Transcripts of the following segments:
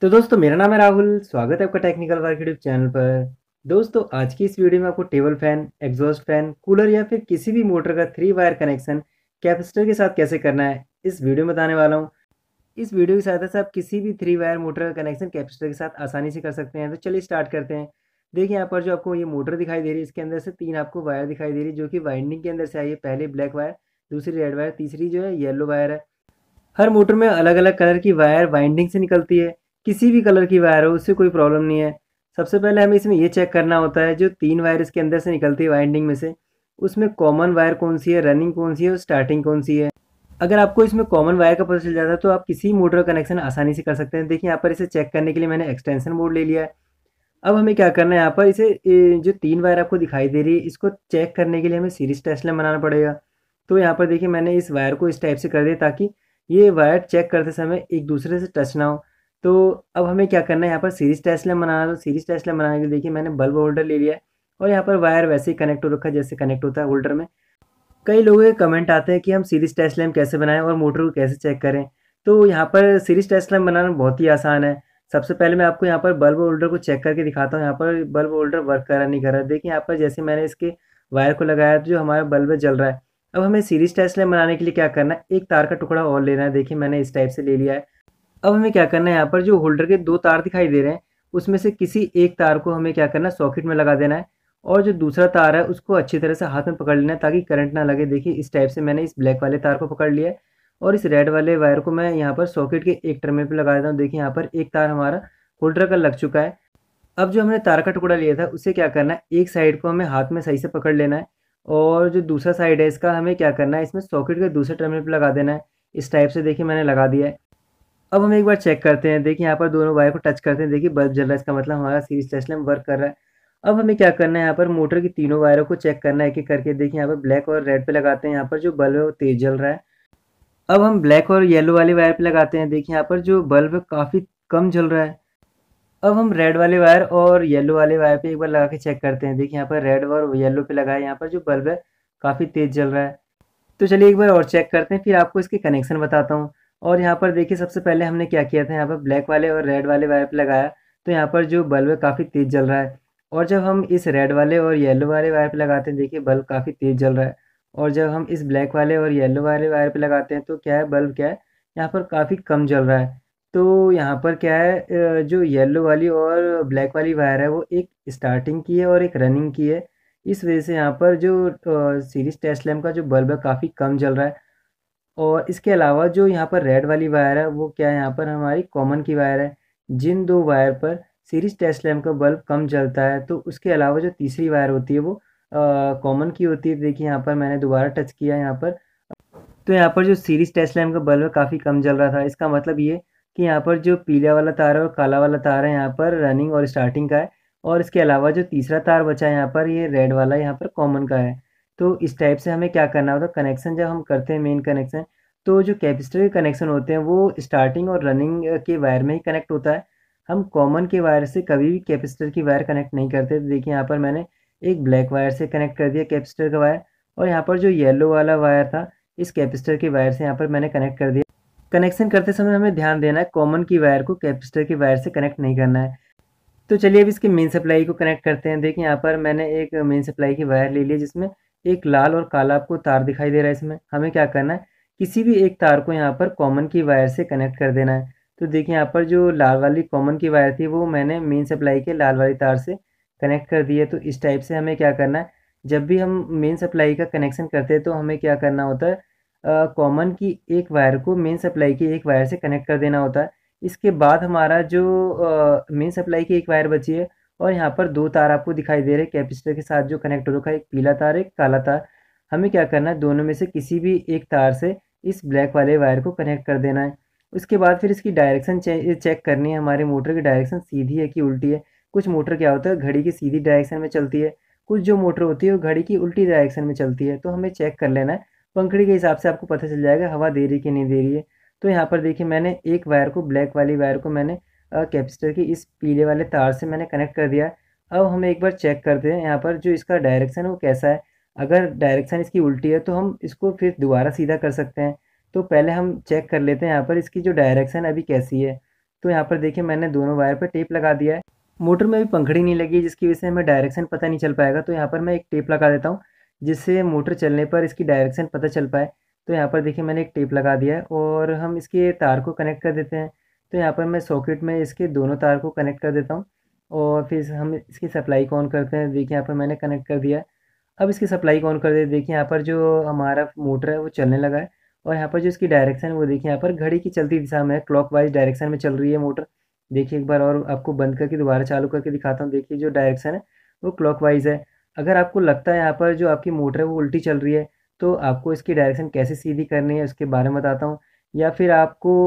तो दोस्तों मेरा नाम है राहुल स्वागत है आपका टेक्निकल वर्क यूट्यूब चैनल पर दोस्तों आज की इस वीडियो में आपको table fan exhaust fan cooler या फिर किसी भी मोटर का थ्री वायर कनेक्शन कैपेसिटर के साथ कैसे करना है इस वीडियो में बताने वाला हूँ इस वीडियो की सहायता से आप किसी भी थ्री वायर मोटर का कनेक्शन कैपेसिटर के साथ आसानी से कर सकते हैं तो चलिए स्टार्ट करते हैं देखिए यहाँ पर जो आपको ये मोटर दिखाई दे रही है इसके अंदर से तीन आपको वायर दिखाई दे रही है जो कि वाइंडिंग के अंदर से आई है पहले ब्लैक वायर दूसरी रेड वायर तीसरी जो है येलो वायर है हर मोटर में अलग अलग कलर की वायर वाइंडिंग से निकलती है किसी भी कलर की वायर हो उससे कोई प्रॉब्लम नहीं है सबसे पहले हमें इसमें यह चेक करना होता है जो तीन वायर इसके अंदर से निकलती है वाइंडिंग में से उसमें कॉमन वायर कौन सी है रनिंग कौन सी है और स्टार्टिंग कौन सी है अगर आपको इसमें कॉमन वायर का पता चल जाता है तो आप किसी मोटर कनेक्शन आसानी से कर सकते हैं देखिए यहाँ पर इसे चेक करने के लिए मैंने एक्सटेंशन बोर्ड ले लिया है अब हमें क्या करना है यहाँ पर इसे जो तीन वायर आपको दिखाई दे रही है इसको चेक करने के लिए हमें सीरीज टेस्ट लाइन बनाना पड़ेगा तो यहाँ पर देखिए मैंने इस वायर को इस टाइप से कर दिया ताकि ये वायर चेक करते समय एक दूसरे से टच ना हो तो अब हमें क्या करना है यहाँ पर सीरीज टेस्ट लैम बनाना तो सीरीज टेस्ट लैम बनाने के लिए देखिए मैंने बल्ब होल्डर ले लिया है और यहाँ पर वायर वैसे ही कनेक्ट हो रखा है जैसे कनेक्ट होता है होल्डर में कई लोगों के कमेंट आते हैं कि हम सीरीज टेस्ट लैम कैसे बनाएं और मोटर को कैसे चेक करें तो यहाँ पर सीरीज टेस्ट लैम बनाना बहुत ही आसान है सबसे पहले मैं आपको यहाँ पर बल्ब होल्डर को चेक करके दिखाता हूँ यहाँ पर बल्ब होल्डर वर्क कर रहा नहीं कर रहा देखिए यहाँ पर जैसे मैंने इसके वायर को लगाया तो जो हमारा बल्ब जल रहा है अब हमें सीरीज टेस्ट लैम बनाने के लिए क्या करना है एक तार का टुकड़ा और लेना है देखिए मैंने इस टाइप से ले लिया है अब हमें क्या करना है यहाँ पर जो होल्डर के दो तार दिखाई दे रहे हैं उसमें से किसी एक तार को हमें क्या करना है सॉकेट में लगा देना है और जो दूसरा तार है उसको अच्छी तरह से हाथ में पकड़ लेना है ताकि करंट ना लगे देखिए इस टाइप से मैंने इस ब्लैक वाले तार को पकड़ लिया है और इस रेड वाले वायर को मैं यहाँ पर सॉकेट के एक टर्मिनल पर लगा देता हूँ देखिए यहाँ पर एक तार हमारा होल्डर का लग चुका है अब जो हमने तार का टुकड़ा लिया था उसे क्या करना है एक साइड को हमें हाथ में सही से पकड़ लेना है और जो दूसरा साइड है इसका हमें क्या करना है इसमें सॉकेट के दूसरे टर्मिनल पर लगा देना है इस टाइप से देखिए मैंने लगा दिया है अब हम एक बार चेक करते हैं देखिए यहाँ पर दोनों वायर को टच करते हैं देखिए बल्ब जल रहा है इसका मतलब हमारा सीरीज टेस्ट लैम्प वर्क कर रहा है अब हमें क्या करना है यहाँ पर मोटर की तीनों वायरों को चेक करना है एक एक करके देखिए यहाँ पर ब्लैक और रेड पे लगाते हैं यहाँ पर जो बल्ब है वो तेज जल रहा है अब हम ब्लैक और येलो वाले वायर पे लगाते हैं देखिए यहाँ पर जो बल्ब है काफ़ी कम जल रहा है अब हम रेड वाले वायर और येलो वाले वायर पर एक बार लगा के चेक करते हैं देखिए यहाँ पर रेड और येलो पर लगा है यहाँ पर जो बल्ब है काफ़ी तेज़ जल रहा है तो चलिए एक बार और चेक करते हैं फिर आपको इसके कनेक्शन बताता हूँ और यहाँ पर देखिए सबसे पहले हमने क्या किया था यहाँ पर ब्लैक वाले और रेड वाले वायर पर लगाया तो यहाँ पर जो बल्ब है काफ़ी तेज़ जल रहा है और जब हम इस रेड वाले और येलो वाले वायर पर लगाते हैं देखिए बल्ब काफ़ी तेज़ जल रहा है और जब हम इस ब्लैक वाले और येलो वाले वायर पर लगाते हैं तो क्या है बल्ब क्या है यहाँ पर काफ़ी कम जल रहा है तो यहाँ पर क्या है जो येलो वाली और ब्लैक वाली वायर है वो एक स्टार्टिंग की है और एक रनिंग की है इस वजह से यहाँ पर जो सीरीज टेस्ट लैम्प का जो बल्ब है काफ़ी कम जल रहा है और इसके अलावा जो यहाँ पर रेड वाली वायर है वो क्या है यहाँ पर हमारी कॉमन की वायर है जिन दो वायर पर सीरीज टेस्ट लैम्प का बल्ब कम जलता है तो उसके अलावा जो तीसरी वायर होती है वो कॉमन की होती है देखिए यहाँ पर मैंने दोबारा टच किया यहाँ पर तो यहाँ पर जो सीरीज टेस्ट लैम्प का बल्ब है काफ़ी कम जल रहा था इसका मतलब ये कि यहाँ पर जो पीला वाला तार है और काला वाला तार है यहाँ पर रनिंग और स्टार्टिंग का है और इसके अलावा जो तीसरा तार बचा है यहाँ पर ये रेड वाला यहाँ पर कॉमन का है तो इस टाइप से हमें क्या करना होता है कनेक्शन जब हम करते हैं मेन कनेक्शन तो जो कैपेसिटर के कनेक्शन होते हैं वो स्टार्टिंग और रनिंग के वायर में ही कनेक्ट होता है हम कॉमन के वायर से कभी भी कैपेसिटर की वायर कनेक्ट नहीं करते तो देखिए यहाँ पर मैंने एक ब्लैक वायर से कनेक्ट कर दिया कैपेसिटर का वायर और यहाँ पर जो येलो वाला वायर था इस कैपेसिटर के वायर से यहाँ पर मैंने कनेक्ट कर दिया कनेक्शन करते समय हमें ध्यान देना है कॉमन की वायर को कैपेसिटर की वायर से कनेक्ट नहीं करना है तो चलिए अब इसके मेन सप्लाई को कनेक्ट करते हैं देखिए यहाँ पर मैंने एक मेन सप्लाई की वायर ले ली जिसमें एक लाल और काला आपको तार दिखाई दे रहा है इसमें हमें क्या करना है किसी भी एक तार को यहाँ पर कॉमन की वायर से कनेक्ट कर देना है तो देखिए यहाँ पर जो लाल वाली कॉमन की वायर थी वो मैंने मेन सप्लाई के लाल वाली तार से कनेक्ट कर दी है तो इस टाइप से हमें क्या करना है जब भी हम मेन सप्लाई का कनेक्शन करते हैं तो हमें क्या करना होता है कॉमन की एक वायर को मेन सप्लाई की एक वायर से कनेक्ट कर देना होता है इसके बाद हमारा जो मेन सप्लाई की एक वायर बची है और यहाँ पर दो तार आपको दिखाई दे रहे हैं कैपेसिटर के साथ जो कनेक्ट हो रखा है एक पीला तार एक काला तार हमें क्या करना है दोनों में से किसी भी एक तार से इस ब्लैक वाले वायर को कनेक्ट कर देना है उसके बाद फिर इसकी डायरेक्शन चे, चेक करनी है हमारे मोटर की डायरेक्शन सीधी है कि उल्टी है कुछ मोटर क्या होता है घड़ी की सीधी डायरेक्शन में चलती है कुछ जो मोटर होती है वो घड़ी की उल्टी डायरेक्शन में चलती है तो हमें चेक कर लेना है पंखड़ी के हिसाब से आपको पता चल जाएगा हवा दे रही कि नहीं दे रही है तो यहाँ पर देखिए मैंने एक वायर को ब्लैक वाली वायर को मैंने कैपेसिटर की इस पीले वाले तार से मैंने कनेक्ट कर दिया अब हम एक बार चेक करते हैं यहाँ पर जो इसका डायरेक्शन है वो कैसा है अगर डायरेक्शन इसकी उल्टी है तो हम इसको फिर दोबारा सीधा कर सकते हैं तो पहले हम चेक कर लेते हैं यहाँ पर इसकी जो डायरेक्शन अभी कैसी है तो यहाँ पर देखिए मैंने दोनों वायर पर टेप लगा दिया है मोटर में अभी पंखड़ी नहीं लगी जिसकी वजह से हमें डायरेक्शन पता नहीं चल पाएगा तो यहाँ पर मैं एक टेप लगा देता हूँ जिससे मोटर चलने पर इसकी डायरेक्शन पता चल पाए तो यहाँ पर देखिए मैंने एक टेप लगा दिया है और हम इसके तार को कनेक्ट कर देते हैं तो यहाँ पर मैं सॉकेट में इसके दोनों तार को कनेक्ट कर देता हूँ और फिर हम इसकी सप्लाई को ऑन करते हैं देखिए यहाँ पर मैंने कनेक्ट कर दिया अब इसकी सप्लाई को ऑन कर दे देखिए यहाँ पर जो हमारा मोटर है वो चलने लगा है और यहाँ पर जो इसकी डायरेक्शन है वो देखिए यहाँ पर घड़ी की चलती दिशा में क्लॉक वाइज डायरेक्शन में चल रही है मोटर देखिए एक बार और आपको बंद करके दोबारा चालू करके दिखाता हूँ देखिए जो डायरेक्शन है वो क्लॉक वाइज है अगर आपको लगता है यहाँ पर जो आपकी मोटर है वो उल्टी चल रही है तो आपको इसकी डायरेक्शन कैसे सीधी करनी है उसके बारे में बताता हूँ या फिर आपको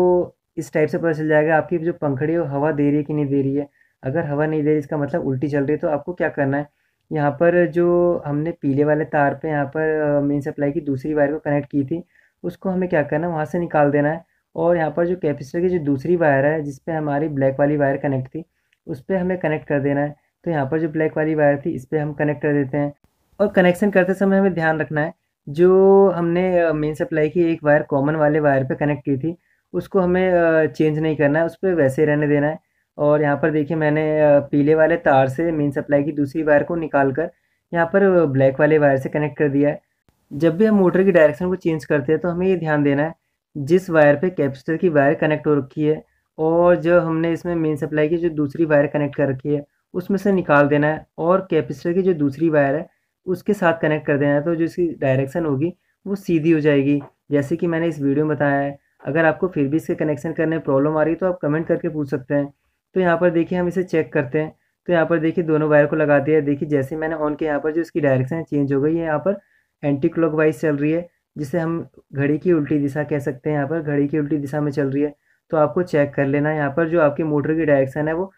इस टाइप से पता चल जाएगा आपकी जो पंखड़ी है वो हवा दे रही है कि नहीं दे रही है अगर हवा नहीं दे रही इसका मतलब उल्टी चल रही है तो आपको क्या करना है यहाँ पर जो हमने पीले वाले तार पे यहाँ पर मेन सप्लाई की दूसरी वायर को कनेक्ट की थी उसको हमें क्या करना है वहाँ से निकाल देना है और यहाँ पर जो कैपेसिटर की जो दूसरी वायर है जिसपे हमारी ब्लैक वाली वायर कनेक्ट थी उस पर हमें कनेक्ट कर देना है तो यहाँ पर जो ब्लैक वाली वायर थी इस पर हम कनेक्ट कर देते हैं और कनेक्शन करते समय हमें ध्यान रखना है जो हमने मेन सप्लाई की एक वायर कॉमन वाले वायर पर कनेक्ट की थी उसको हमें चेंज नहीं करना है उस पर वैसे रहने देना है और यहाँ पर देखिए मैंने पीले वाले तार से मेन सप्लाई की दूसरी वायर को निकाल कर यहाँ पर ब्लैक वाले वायर से कनेक्ट कर दिया है जब भी हम मोटर की डायरेक्शन को चेंज करते हैं तो हमें ये ध्यान देना है जिस वायर पे कैपेसिटर की वायर कनेक्ट हो रखी है और जो हमने इसमें मेन सप्लाई की जो दूसरी वायर कनेक्ट कर रखी है उसमें से निकाल देना है और कैपेसिटर की जो दूसरी वायर है उसके साथ कनेक्ट कर देना है तो जो इसकी डायरेक्शन होगी वो सीधी हो जाएगी जैसे कि मैंने इस वीडियो में बताया है अगर आपको फिर भी इसके कनेक्शन करने में प्रॉब्लम आ रही है तो आप कमेंट करके पूछ सकते हैं तो यहाँ पर देखिए हम इसे चेक करते हैं तो यहाँ पर देखिए दोनों वायर को लगा दिया है देखिए जैसे मैंने ऑन किया यहाँ पर जो इसकी डायरेक्शन है चेंज हो गई है यहाँ पर एंटी क्लॉक वाइज चल रही है जिसे हम घड़ी की उल्टी दिशा कह सकते हैं यहाँ पर घड़ी की उल्टी दिशा में चल रही है तो आपको चेक कर लेना यहाँ पर जो आपकी मोटर की डायरेक्शन है वो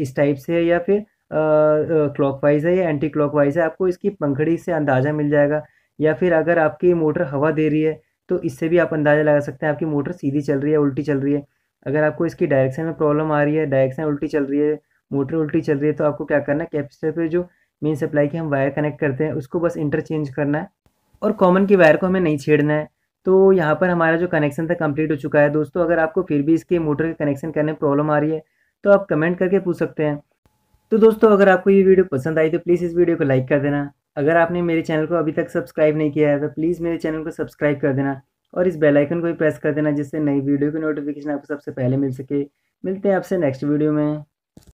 इस टाइप से है या फिर क्लॉक वाइज है या एंटी क्लॉक वाइज है आपको इसकी पंखड़ी से अंदाज़ा मिल जाएगा या फिर अगर आपकी मोटर हवा दे रही है तो इससे भी आप अंदाज़ा लगा सकते हैं आपकी मोटर सीधी चल रही है उल्टी चल रही है अगर आपको इसकी डायरेक्शन में प्रॉब्लम आ रही है डायरेक्शन उल्टी चल रही है मोटर उल्टी चल रही है तो आपको क्या करना है कैपेसिटर पे जो मेन सप्लाई की हम वायर कनेक्ट करते हैं उसको बस इंटरचेंज करना है और कॉमन की वायर को हमें नहीं छेड़ना है तो यहाँ पर हमारा जो कनेक्शन था कंप्लीट हो चुका है दोस्तों अगर आपको फिर भी इसके मोटर के कनेक्शन करने में प्रॉब्लम आ रही है तो आप कमेंट करके पूछ सकते हैं तो दोस्तों अगर आपको ये वीडियो पसंद आई तो प्लीज़ इस वीडियो को लाइक कर देना अगर आपने मेरे चैनल को अभी तक सब्सक्राइब नहीं किया है तो प्लीज़ मेरे चैनल को सब्सक्राइब कर देना और इस बेल आइकन को भी प्रेस कर देना जिससे नई वीडियो की नोटिफिकेशन आपको सबसे पहले मिल सके मिलते हैं आपसे नेक्स्ट वीडियो में